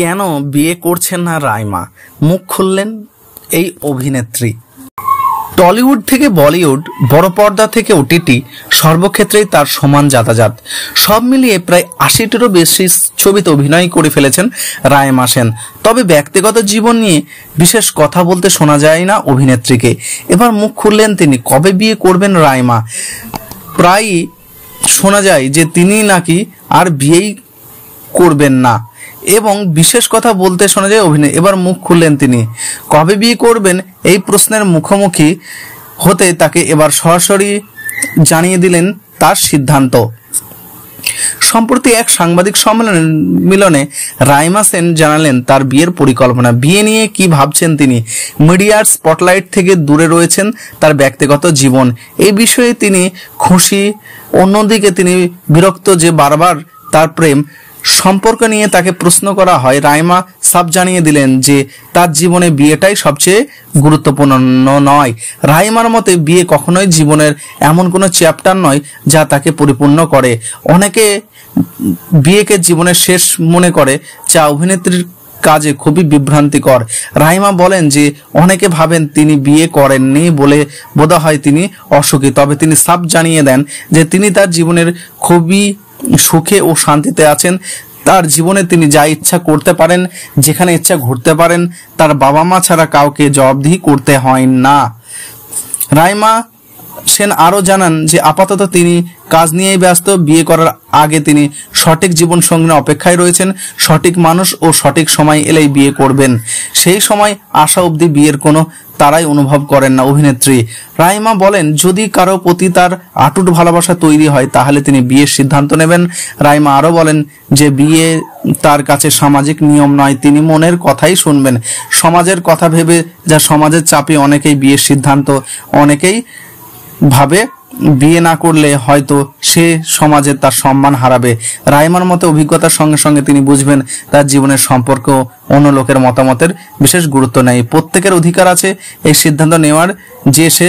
কেন বিয়ে করছেন না রাইমা মুখ খুললেন এই অভিনেত্রী টলিউড থেকে বলিউড বড় পর্দা থেকে ওটিটি সর্বক্ষেত্রেই তার সমান যাতায়াত সব মিলিয়ে প্রায় আশিটিরও বেশি ছবিতে অভিনয় করে ফেলেছেন রায়মা সেন তবে ব্যক্তিগত জীবন নিয়ে বিশেষ কথা বলতে শোনা যায় না অভিনেত্রীকে এবার মুখ খুললেন তিনি কবে বিয়ে করবেন রায়মা প্রায়ই শোনা যায় যে তিনি নাকি আর বিয়েই করবেন না এবং বিশেষ কথা বলতে শোনা যায় অভিনয় এবার মুখ খুললেন তিনি কবে বিয়ে করবেন এই প্রশ্নের মুখোমুখি হতে তাকে এবার সরাসরি জানিয়ে দিলেন তার সিদ্ধান্ত সম্প্রতি এক সাংবাদিক সম্মেলনে মিলনে রাইমা সেন জানালেন তার বিয়ের পরিকল্পনা বিয়ে নিয়ে কি ভাবছেন তিনি মিডিয়ার স্পটলাইট থেকে দূরে রয়েছেন তার ব্যক্তিগত জীবন এই বিষয়ে তিনি খুশি অন্যদিকে তিনি বিরক্ত যে বারবার তার প্রেম সম্পর্ক নিয়ে তাকে প্রশ্ন করা হয় রাইমা সাব জানিয়ে দিলেন যে তার জীবনে বিয়েটাই সবচেয়ে গুরুত্বপূর্ণ নয় রাইমার মতে বিয়ে কখনোই জীবনের এমন কোনো চ্যাপ্টার নয় যা তাকে পরিপূর্ণ করে অনেকে বিয়েকে জীবনের শেষ মনে করে যা অভিনেত্রীর কাজে খুবই বিভ্রান্তিকর রাইমা বলেন যে অনেকে ভাবেন তিনি বিয়ে করেননি বলে বোধ হয় তিনি অসুখী তবে তিনি সাপ জানিয়ে দেন যে তিনি তার জীবনের খুবই সুখে ও শান্তিতে আছেন তার জীবনে তিনি যা ইচ্ছা করতে পারেন যেখানে ইচ্ছা ঘুরতে পারেন তার বাবা মা ছাড়া কাউকে জবাবদিহি করতে হয় না রাইমা সেন আরও জানান যে আপাতত তিনি কাজ নিয়েই ব্যস্ত বিয়ে করার আগে তিনি সঠিক জীবন সঙ্গী অপেক্ষায় রয়েছেন সঠিক মানুষ ও সঠিক সময় এলেই বিয়ে করবেন সেই সময় আশা অবধি বিয়ের কোনো তারাই অনুভব করেন না অভিনেত্রী রাইমা বলেন যদি কারো প্রতি তার আটুট ভালোবাসা তৈরি হয় তাহলে তিনি বিয়ের সিদ্ধান্ত নেবেন রাইমা আরও বলেন যে বিয়ে তার কাছে সামাজিক নিয়ম নয় তিনি মনের কথাই শুনবেন সমাজের কথা ভেবে যা সমাজের চাপে অনেকেই বিয়ের সিদ্ধান্ত অনেকেই ভাবে বিয়ে না করলে হয়তো সে সমাজে তার সম্মান হারাবে রাইমার মতে অভিজ্ঞতার সঙ্গে সঙ্গে তিনি বুঝবেন তার জীবনের সম্পর্ক অন্য লোকের মতামতের বিশেষ গুরুত্ব নেই প্রত্যেকের অধিকার আছে এই সিদ্ধান্ত নেওয়ার যে সে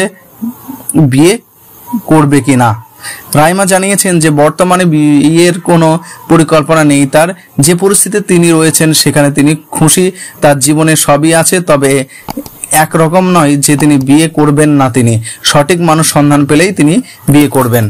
বিয়ে করবে কি না রাইমা জানিয়েছেন যে বর্তমানে বিয়ের কোনো পরিকল্পনা নেই তার যে পরিস্থিতিতে তিনি রয়েছেন সেখানে তিনি খুশি তার জীবনে সবই আছে তবে একরকম নয় যে তিনি বিয়ে করবেন না তিনি সঠিক মানুষ সন্ধান পেলেই তিনি বিয়ে করবেন